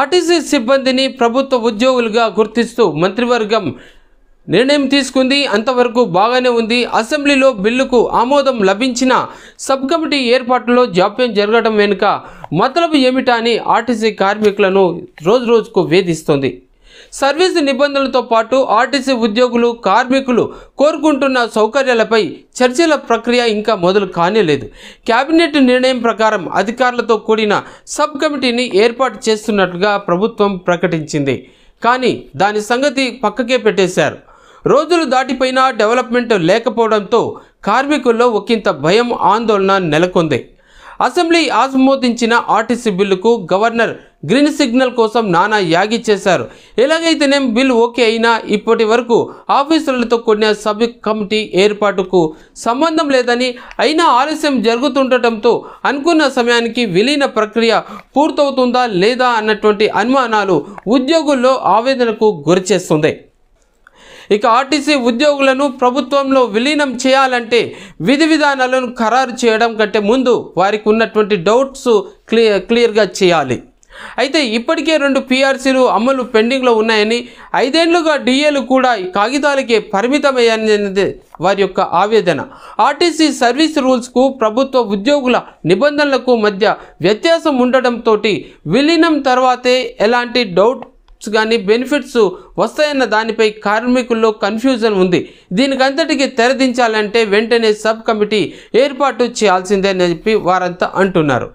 RTC సిబ్బందిని ప్రభుత్వ ఉద్యోగులుగా గుర్తిస్తూ మంత్రివర్గం నిర్ణయం తీసుకుంది అంతవరకు బాగానే ఉంది అసెంబ్లీలో బిల్లుకు ఆమోదం లభించిన సబ్ కమిటీ ఏర్పాటులో జాప్యం జరగడం వెనుక మతలబు ఏమిటా అని ఆర్టీసీ కార్మికులను రోజు రోజుకు వేధిస్తోంది సర్వీసు నిబంధనలతో పాటు ఆర్టీసీ ఉద్యోగులు కార్మికులు కోరుకుంటున్న సౌకర్యాలపై చర్చల ప్రక్రియ ఇంకా మొదలు కానేలేదు కేబినెట్ నిర్ణయం ప్రకారం అధికారులతో కూడిన సబ్ కమిటీని ఏర్పాటు చేస్తున్నట్లుగా ప్రభుత్వం ప్రకటించింది కానీ దాని సంగతి పక్కకే పెట్టేశారు రోజులు దాటిపోయినా డెవలప్మెంట్ లేకపోవడంతో కార్మికుల్లో ఒకంత భయం ఆందోళన నెలకొంది అసెంబ్లీ ఆమోదించిన ఆర్టీసీ బిల్లుకు గవర్నర్ గ్రీన్ సిగ్నల్ కోసం నానా యాగి చేశారు ఎలాగైతేనే బిల్ ఓకే అయినా ఇప్పటి వరకు ఆఫీసర్లతో కూడిన సబ్ కమిటీ ఏర్పాటుకు సంబంధం లేదని అయినా ఆలస్యం జరుగుతుండటంతో అనుకున్న సమయానికి విలీన ప్రక్రియ పూర్తవుతుందా లేదా అన్నటువంటి అనుమానాలు ఉద్యోగుల్లో ఆవేదనకు గురిచేస్తుంది ఇక ఆర్టీసీ ఉద్యోగులను ప్రభుత్వంలో విలీనం చేయాలంటే విధి విధానాలను ఖరారు చేయడం కంటే ముందు వారికి ఉన్నటువంటి డౌట్స్ క్లియర్ క్లియర్గా చేయాలి అయితే ఇప్పటికే రెండు పీఆర్సీలు అమలు పెండింగ్లో ఉన్నాయని ఐదేళ్లుగా డిఏలు కూడా కాగితాలకే పరిమితమయ్యనేది వారి యొక్క ఆవేదన ఆర్టీసీ సర్వీస్ రూల్స్కు ప్రభుత్వ ఉద్యోగుల నిబంధనలకు మధ్య వ్యత్యాసం ఉండడంతో విలీనం తర్వాతే ఎలాంటి డౌట్ కాస్ట్స్ కానీ బెనిఫిట్స్ వస్తాయన్న దానిపై కార్మికుల్లో కన్ఫ్యూజన్ ఉంది దీనికంతటికీ తెరదించాలంటే వెంటనే సబ్ కమిటీ ఏర్పాటు చేయాల్సిందేనని చెప్పి వారంతా అంటున్నారు